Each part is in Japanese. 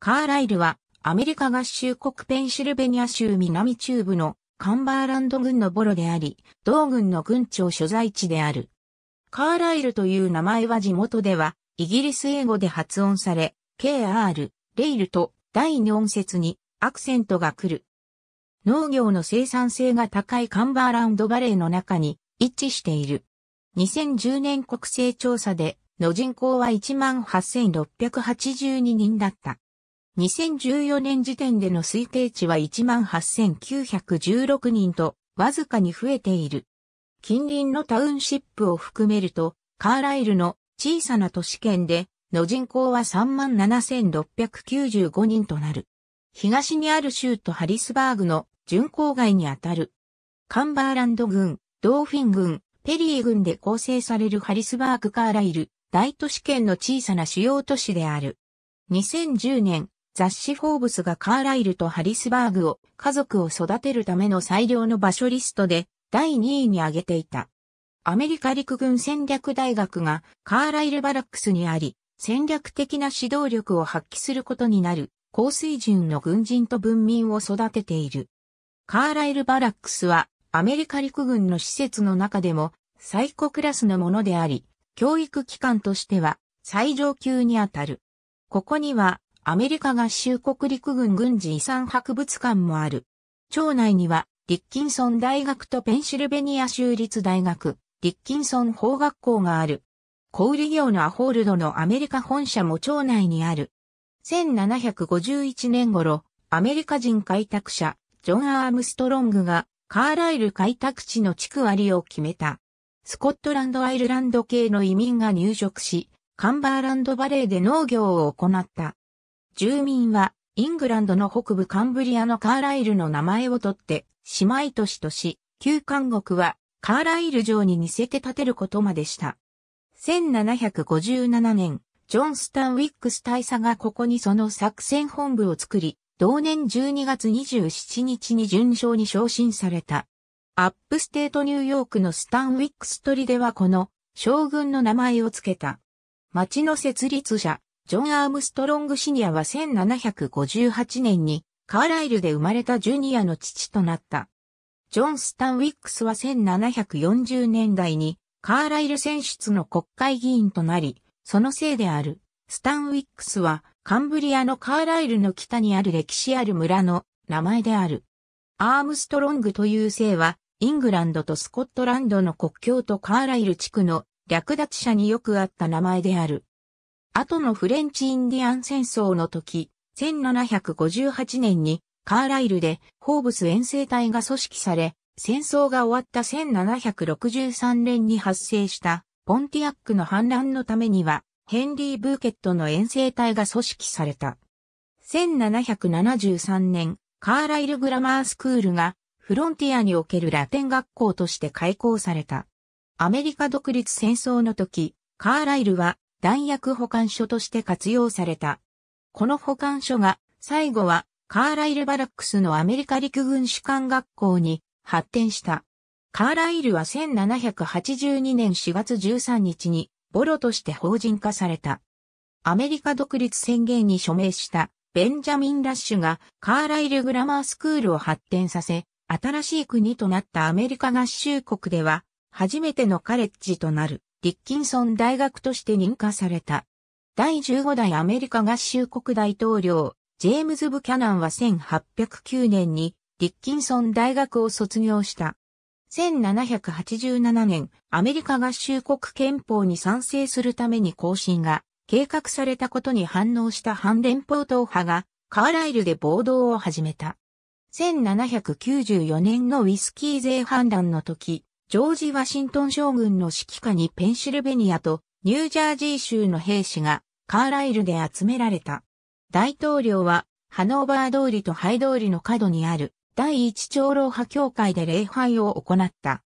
カーライルはアメリカ合衆国ペンシルベニア州南中部のカンバーランド郡のボロであり、同郡の郡庁所在地である。カーライルという名前は地元ではイギリス英語で発音され、KR、レイルと第二音節にアクセントが来る。農業の生産性が高いカンバーランドバレーの中に一致している。2010年国勢調査での人口は18,682人だった。2014年時点での推定値は18,916人と、わずかに増えている。近隣のタウンシップを含めると、カーライルの小さな都市圏での人口は37,695人となる。東にある州都ハリスバーグの巡航外にあたる。カンバーランド軍、ドーフィン軍、ペリー軍で構成されるハリスバーグカーライル、大都市圏の小さな主要都市である。2010年、雑誌フォーブスがカーライルとハリスバーグを家族を育てるための最良の場所リストで第2位に挙げていた。アメリカ陸軍戦略大学がカーライルバラックスにあり、戦略的な指導力を発揮することになる高水準の軍人と文民を育てている。カーライルバラックスはアメリカ陸軍の施設の中でも最高クラスのものであり、教育機関としては最上級にあたる。ここにはアメリカ合衆国陸軍軍事遺産博物館もある。町内には、リッキンソン大学とペンシルベニア州立大学、リッキンソン法学校がある。小売業のアホールドのアメリカ本社も町内にある。1751年頃、アメリカ人開拓者、ジョン・アームストロングが、カーライル開拓地の地区割を決めた。スコットランド・アイルランド系の移民が入植し、カンバーランドバレーで農業を行った。住民は、イングランドの北部カンブリアのカーライルの名前を取って、姉妹都市とし、旧監獄は、カーライル城に似せて建てることまでした。1757年、ジョンスタン・ウィックス大佐がここにその作戦本部を作り、同年12月27日に順将に昇進された。アップステートニューヨークのスタン・ウィックス取りではこの将軍の名前を付けた。町の設立者、ジョン・アームストロングシニアは1758年にカーライルで生まれたジュニアの父となった。ジョン・スタン・ウィックスは1740年代にカーライル選出の国会議員となり、そのせいであるスタン・ウィックスはカンブリアのカーライルの北にある歴史ある村の名前である。アームストロングという姓はイングランドとスコットランドの国境とカーライル地区の略奪者によくあった名前である。後のフレンチインディアン戦争の時、1758年にカーライルでホーブス遠征隊が組織され、戦争が終わった1763年に発生したポンティアックの反乱のためには、ヘンリー・ブーケットの遠征隊が組織された。1773年、カーライル・グラマースクールがフロンティアにおけるラテン学校として開校された。アメリカ独立戦争の時、カーライルは弾薬保管所として活用された。この保管所が最後はカーライルバラックスのアメリカ陸軍士官学校に発展した。カーライルは1782年4月13日にボロとして法人化された。アメリカ独立宣言に署名したベンジャミン・ラッシュがカーライルグラマースクールを発展させ、新しい国となったアメリカ合衆国では初めてのカレッジとなる。ディッキンソン大学として認可された。第15代アメリカ合衆国大統領、ジェームズ・ブキャナンは1809年にディッキンソン大学を卒業した。1787年、アメリカ合衆国憲法に賛成するために更新が計画されたことに反応した反連邦党派がカーライルで暴動を始めた。1794年のウィスキー税判断の時、ジョージ・ワシントン将軍の指揮下にペンシルベニアとニュージャージー州の兵士がカーライルで集められた。大統領はハノーバー通りとハイ通りの角にある第一長老派協会で礼拝を行った。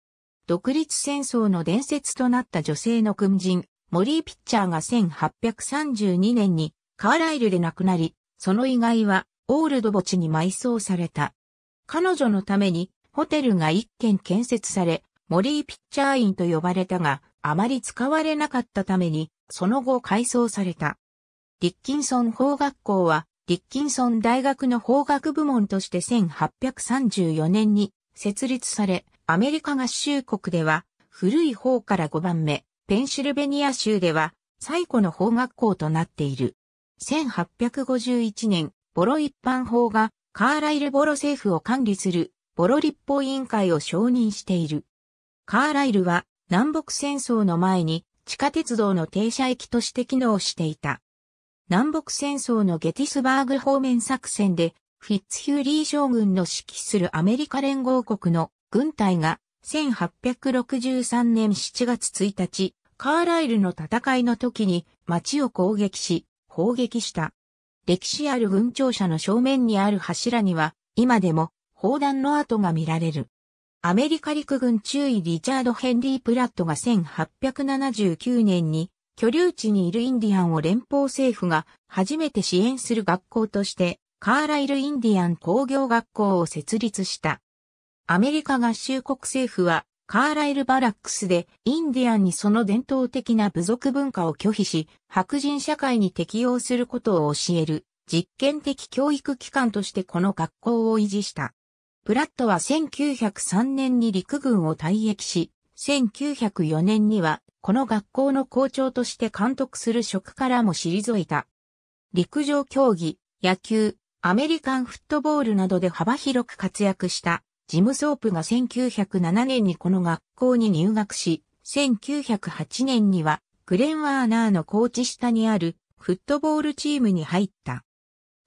独立戦争の伝説となった女性の軍人、モリー・ピッチャーが1832年にカーライルで亡くなり、その遺骸はオールド墓地に埋葬された。彼女のためにホテルが一軒建設され、モリーピッチャーインと呼ばれたが、あまり使われなかったために、その後改装された。ディッキンソン法学校は、ディッキンソン大学の法学部門として1834年に設立され、アメリカ合衆国では、古い方から5番目、ペンシルベニア州では、最古の法学校となっている。1851年、ボロ一般法がカーライルボロ政府を管理するボロ立法委員会を承認している。カーライルは南北戦争の前に地下鉄道の停車駅として機能していた。南北戦争のゲティスバーグ方面作戦でフィッツヒューリー将軍の指揮するアメリカ連合国の軍隊が1863年7月1日、カーライルの戦いの時に町を攻撃し、砲撃した。歴史ある軍庁舎の正面にある柱には、今でも砲弾の跡が見られる。アメリカ陸軍中尉リチャード・ヘンリー・プラットが1879年に居留地にいるインディアンを連邦政府が初めて支援する学校としてカーライル・インディアン工業学校を設立した。アメリカ合衆国政府はカーライル・バラックスでインディアンにその伝統的な部族文化を拒否し白人社会に適応することを教える実験的教育機関としてこの学校を維持した。プラットは1903年に陸軍を退役し、1904年にはこの学校の校長として監督する職からも退いた。陸上競技、野球、アメリカンフットボールなどで幅広く活躍したジム・ソープが1907年にこの学校に入学し、1908年にはグレン・ワーナーのコーチ下にあるフットボールチームに入った。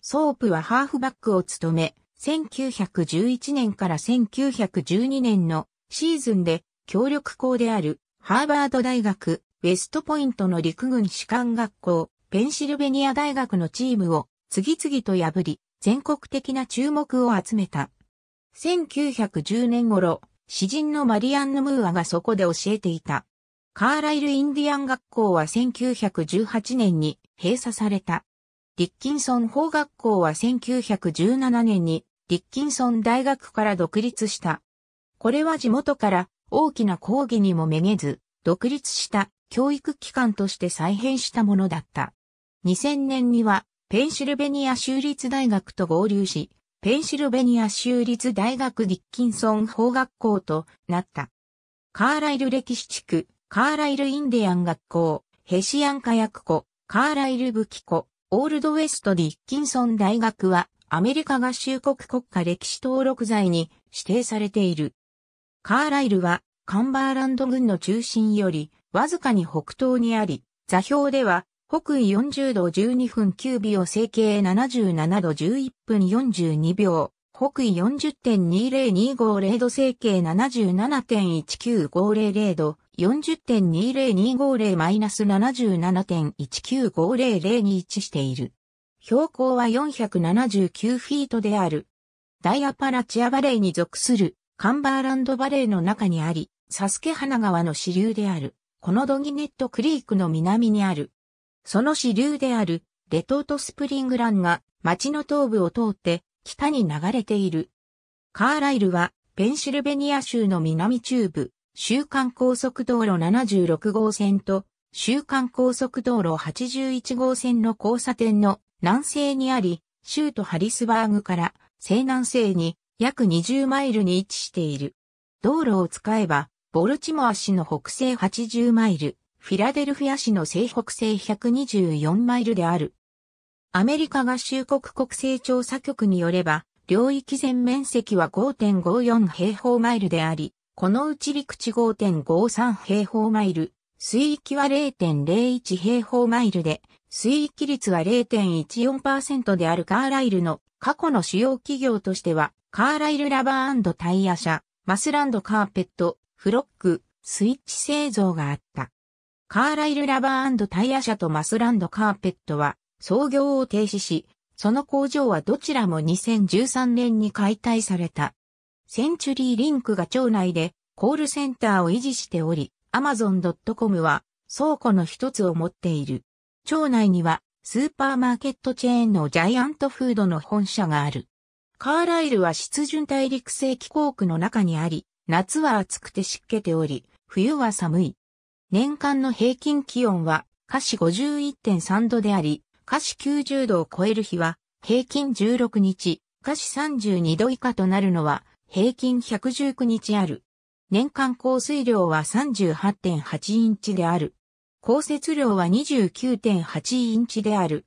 ソープはハーフバックを務め、1911年から1912年のシーズンで協力校であるハーバード大学、ウェストポイントの陸軍士官学校、ペンシルベニア大学のチームを次々と破り、全国的な注目を集めた。1910年頃、詩人のマリアンヌ・ムーアがそこで教えていた。カーライル・インディアン学校は1918年に閉鎖された。リッキンソン法学校は1917年にディッキンソン大学から独立した。これは地元から大きな抗議にもめげず、独立した教育機関として再編したものだった。2000年にはペンシルベニア州立大学と合流し、ペンシルベニア州立大学ディッキンソン法学校となった。カーライル歴史地区、カーライルインディアン学校、ヘシアンカヤク湖、カーライル武器庫、オールドウェストディッキンソン大学は、アメリカ合衆国国家歴史登録財に指定されている。カーライルはカンバーランド軍の中心よりわずかに北東にあり、座標では北緯40度12分9秒整形77度11分42秒、北緯40.20250度整形77.19500度、40.20250-77.19500に位置している。標高は479フィートである。ダイアパラチアバレーに属するカンバーランドバレーの中にあり、サスケ花川の支流である、このドギネットクリークの南にある。その支流である、レトートスプリングランが町の東部を通って北に流れている。カーライルはペンシルベニア州の南中部、週間高速道路76号線と週間高速道路81号線の交差点の南西にあり、州都ハリスバーグから西南西に約20マイルに位置している。道路を使えば、ボルチモア市の北西80マイル、フィラデルフィア市の西北西124マイルである。アメリカ合衆国国勢調査局によれば、領域全面積は5.54平方マイルであり、このうち陸地5.53平方マイル、水域は0.01平方マイルで、水域率は0.14%であるカーライルの過去の主要企業としては、カーライルラバータイヤ社、マスランドカーペット、フロック、スイッチ製造があった。カーライルラバータイヤ社とマスランドカーペットは創業を停止し、その工場はどちらも2013年に解体された。センチュリーリンクが町内でコールセンターを維持しており、amazon.com は倉庫の一つを持っている。町内にはスーパーマーケットチェーンのジャイアントフードの本社がある。カーライルは湿潤大陸性気候区の中にあり、夏は暑くて湿気ており、冬は寒い。年間の平均気温は、華氏51.3度であり、華氏90度を超える日は、平均16日、華氏32度以下となるのは、平均119日ある。年間降水量は38.8インチである。降雪量は29.8インチである。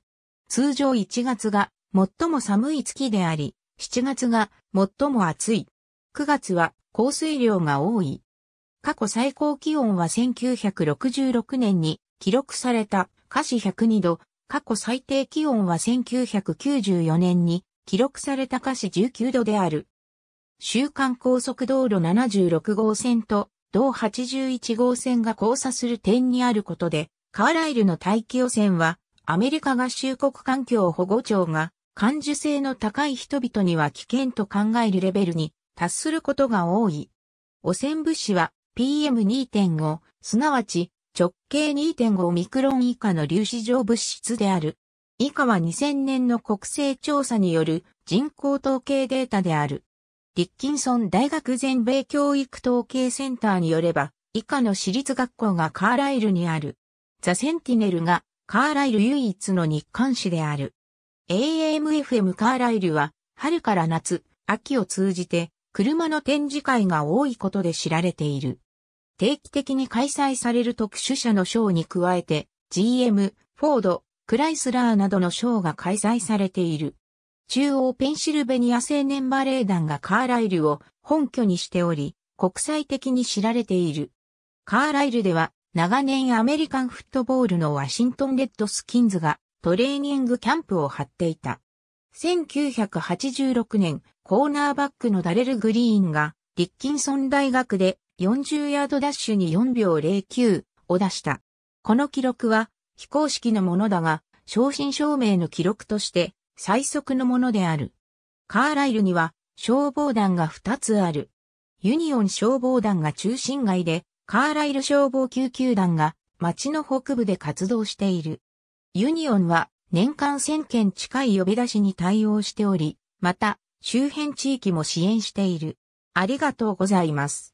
通常1月が最も寒い月であり、7月が最も暑い。9月は降水量が多い。過去最高気温は1966年に記録された華氏102度、過去最低気温は1994年に記録された華氏19度である。週間高速道路76号線と同81号線が交差する点にあることで、カーライルの大気汚染は、アメリカ合衆国環境保護庁が、感受性の高い人々には危険と考えるレベルに達することが多い。汚染物資は PM2.5、すなわち直径2.5ミクロン以下の粒子状物質である。以下は2000年の国勢調査による人口統計データである。リッキンソン大学全米教育統計センターによれば、以下の私立学校がカーライルにある。ザ・センティネルがカーライル唯一の日刊誌である。AMFM カーライルは、春から夏、秋を通じて、車の展示会が多いことで知られている。定期的に開催される特殊車のショーに加えて、GM、フォード、クライスラーなどのショーが開催されている。中央ペンシルベニア青年バレエ団がカーライルを本拠にしており、国際的に知られている。カーライルでは、長年アメリカンフットボールのワシントンレッドスキンズがトレーニングキャンプを張っていた。1986年、コーナーバックのダレル・グリーンが、リッキンソン大学で40ヤードダッシュに4秒09を出した。この記録は非公式のものだが、正真正銘の記録として最速のものである。カーライルには消防団が2つある。ユニオン消防団が中心街で、カーライル消防救急団が町の北部で活動している。ユニオンは年間1000件近い呼び出しに対応しており、また周辺地域も支援している。ありがとうございます。